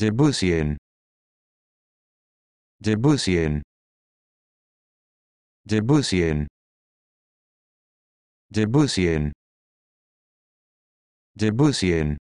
Debussion. Debussion. Debussion. Debussion. Debussion.